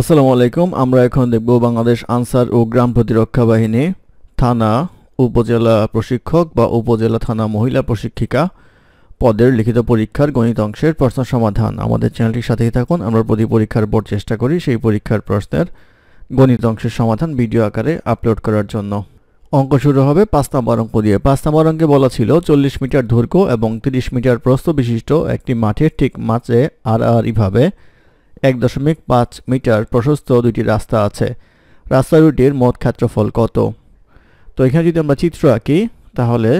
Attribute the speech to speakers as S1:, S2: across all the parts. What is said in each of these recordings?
S1: আসসালামু আলাইকুম আমরা এখন দেখব বাংলাদেশ আনসার ও গ্রাম প্রতিরক্ষা বাহিনী থানা উপজেলা প্রশিক্ষক বা উপজেলা থানা মহিলা প্রশিক্ষিকা পদের লিখিত পরীক্ষার গণিত অংশের প্রশ্ন সমাধান আমাদের চ্যানেলটির সাথেই থাকুন আমরা প্রতি পরীক্ষার পর চেষ্টা করি সেই পরীক্ষার প্রশ্নের গণিত অংশের সমাধান ভিডিও আকারে আপলোড করার জন্য অঙ্ক শুরু হবে পাঁচ নম্বর অঙ্ক দিয়ে পাঁচ নম্বর অঙ্কে বলা ছিল চল্লিশ মিটার দৈর্ঘ্য এবং ৩০ মিটার প্রস্থ বিশিষ্ট একটি মাঠের ঠিক মাঝে আর আর ইভাবে এক দশমিক পাঁচ মিটার প্রশস্ত দুইটি রাস্তা আছে রাস্তা দুটির মোট ক্ষেত্রফল কত তো এখানে যদি আমরা চিত্র আঁকি তাহলে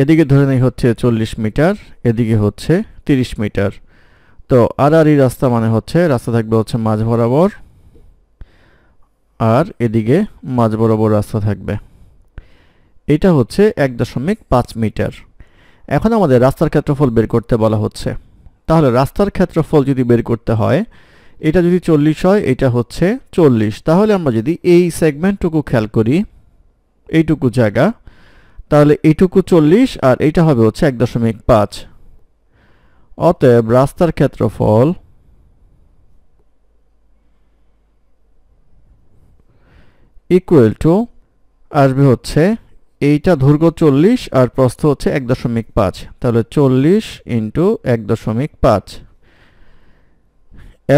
S1: এদিকে ধরে নেই হচ্ছে চল্লিশ মিটার এদিকে হচ্ছে 30 মিটার তো আর আর এই রাস্তা মানে হচ্ছে রাস্তা থাকবে হচ্ছে মাঝ বরাবর আর এদিকে মাঝ বরাবর রাস্তা থাকবে এটা হচ্ছে এক দশমিক পাঁচ মিটার এখন আমাদের রাস্তার ক্ষেত্রফল বের করতে বলা হচ্ছে তাহলে রাস্তার ক্ষেত্রফল যদি বের করতে হয় এটা যদি চল্লিশ হয় এটা হচ্ছে চল্লিশ তাহলে আমরা যদি এই সেগমেন্টটুকু খেয়াল করি এইটুকু জায়গা তাহলে এইটুকু চল্লিশ আর এইটা হবে হচ্ছে এক দশমিক পাঁচ অতএব রাস্তার ক্ষেত্রফল ইকুয়াল টু আসবে হচ্ছে এইটা দৈর্ঘ্য চল্লিশ আর প্রস্থ হচ্ছে এক দশমিক পাঁচ তাহলে চল্লিশ ইন্টু এক দশমিক পাঁচ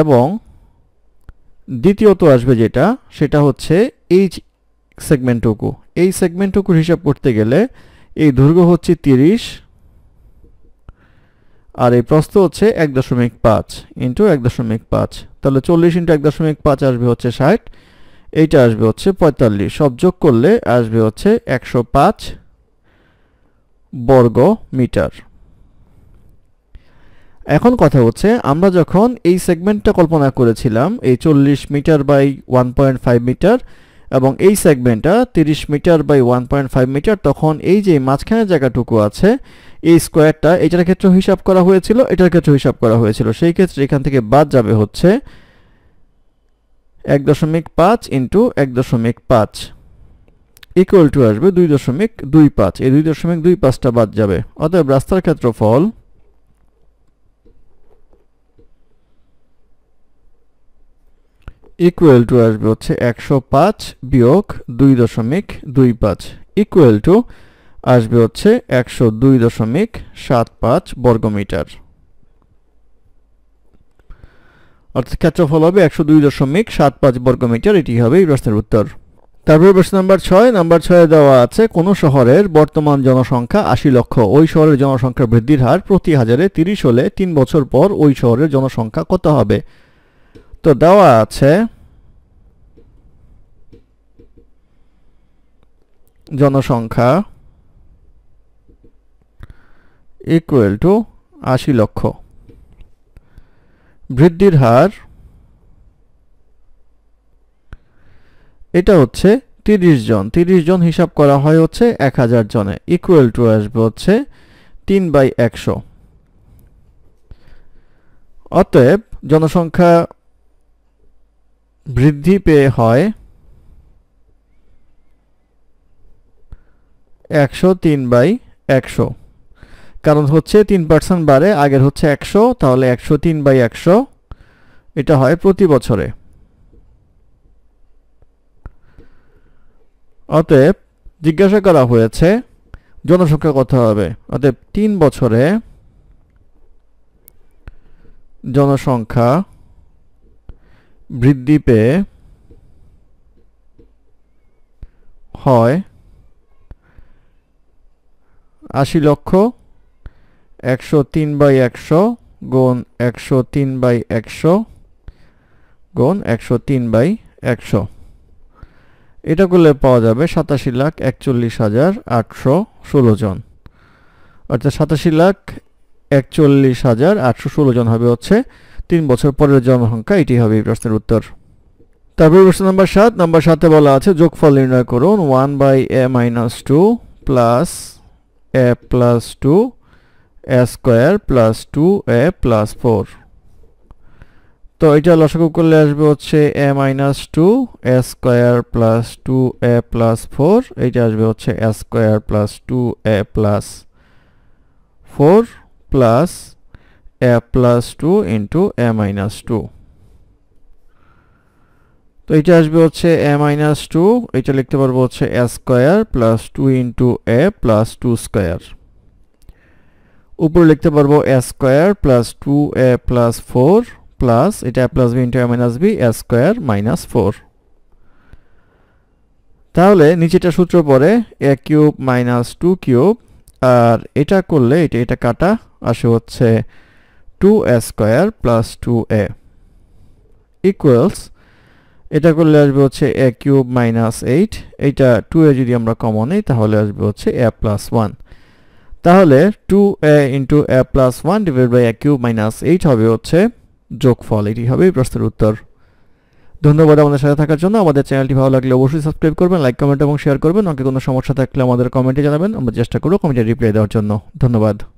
S1: এবং দ্বিতীয়ত আসবে যেটা সেটা হচ্ছে এই সেগমেন্টটুকু এই সেগমেন্টটুকু হিসাব করতে গেলে এই দৈর্ঘ্য হচ্ছে তিরিশ আর এই প্রস্থ হচ্ছে এক দশমিক পাঁচ ইন্টু এক দশমিক পাঁচ তাহলে চল্লিশ ইন্টু এক দশমিক পাঁচ আসবে হচ্ছে ষাট এইটা আসবে হচ্ছে পঁয়তাল্লিশ সব যোগ করলে আসবে হচ্ছে একশো পাঁচ বর্গ মিটার এখন কথা হচ্ছে আমরা যখন এই সেগমেন্টটা কল্পনা করেছিলাম এই চল্লিশ metre by one point five metre এবং এই সেগমেন্টটা তিরিশ metre by one point five metre তখন এই যে মাঝখানের জায়গাটুকু আছে এই স্কোয়ারটা এটার ক্ষেত্রে হিসাব করা হয়েছিল এটার ক্ষেত্রে হিসাব করা হয়েছিল সেই ক্ষেত্রে এখান থেকে বাদ যাবে হচ্ছে এক দশমিক পাঁচ ইন্টু এক দশমিক পাঁচ ইকুয়াল টু আসবে দুই দশমিক দুই পাঁচ এই দুই দশমিক দুই পাঁচটা বাদ যাবে অতএব রাস্তার ক্ষেত্রফল ইকুয়াল টু আসবে হচ্ছে একশো পাঁচ বিয়োগ দুই দশমিক দুই পাঁচ ইকুয়াল টু আসবে হচ্ছে একশো দুই দশমিক সাত পাঁচ বর্গমিটার অর্থাৎ ক্ষেত্রফল হবে একশো দুই দশমিক সাত পাঁচ বর্গমিটার এটি হবে এই প্রশ্নের উত্তর তারপরে প্রশ্ন নাম্বার ছয় নাম্বার ছয়ে দেওয়া আছে কোন শহরের বর্তমান জনসংখ্যা আশি লক্ষ ওই শহরের জনসংখ্যা বৃদ্ধির হার প্রতি হাজারে তিরিশ হলে তিন বছর পর ওই শহরের জনসংখ্যা কত হবে তো দেওয়া আছে জনসংখ্যা ইকুয়াল টু আশি লক্ষ বৃদ্ধির হার এটা হচ্ছে তিরিশ জন তিরিশ জন হিসাব করা হয় হচ্ছে এক হাজার জনে ইকুয়াল টু আসবে হচ্ছে তিন বাই একশো অতএব জনসংখ্যা বৃদ্ধি পেয়ে হয় একশো তিন বাই একশো কারণ হচ্ছে তিন পার্সেন্ট বাড়ে আগের হচ্ছে একশো তাহলে একশো তিন বাই একশো এটা হয় প্রতি বছরে অতএব জিজ্ঞাসা করা হয়েছে জনসংখ্যা কত হবে অতএব তিন বছরে জনসংখ্যা বৃদ্ধি পেয়ে হয় আশি লক্ষ একশো তিন বাই একশো গুণ একশো তিন বাই একশো গুণ একশো তিন বাই একশো এটা করলে পাওয়া যাবে সাতাশি লাখ একচল্লিশ হাজার আটশো ষোলো জন অর্থাৎ সাতাশি লাখ একচল্লিশ হাজার আটশো ষোলো জন হবে হচ্ছে তিন বছর পরের জনসংখ্যা এটি হবে এই প্রশ্নের উত্তর তারপরে প্রশ্ন নাম্বার সাত নম্বর সাথে বলা আছে যোগফল নির্ণয় করুন one by a minus two plus a plus two a square plus 2a plus 4 তো এটা লসাগু করলে আসবে হচ্ছে a minus 2 a square plus 2a plus 4 এটা আসবে হচ্ছে a square plus 2a plus 4 plus a plus 2 into a minus 2 তো এটা আসবে হচ্ছে a minus 2 এটা লিখতে পারবো হচ্ছে a square plus 2 into a plus 2 square উপরে লিখতে পারবো a square plus two a plus four plus এটা a plus b into a minus b a square minus four তাহলে নিচেটা সূত্র পরে a cube minus two cube আর এটা করলে এটা এটা কাটা আসে হচ্ছে two a square plus two a equals এটা করলে আসবে হচ্ছে এ কিউব মাইনাস এইট এইটা টু এ যদি আমরা কমন নিই তাহলে আসবে হচ্ছে এ প্লাস ওয়ান তাহলে two a into a plus one divide by a cube minus eight হবে হচ্ছে যোগফল এটি হবে প্রশ্নের উত্তর ধন্যবাদ আমাদের সাথে থাকার জন্য আমাদের চ্যানেলটি ভালো লাগলে অবশ্যই সাবস্ক্রাইব করবেন লাইক কমেন্ট এবং শেয়ার করবেন অনেক কোনো সমস্যা থাকলে আমাদের কমেন্টে জানাবেন আমরা চেষ্টা করব কমেন্টে রিপ্লাই দেওয়ার জন্য ধন্যবাদ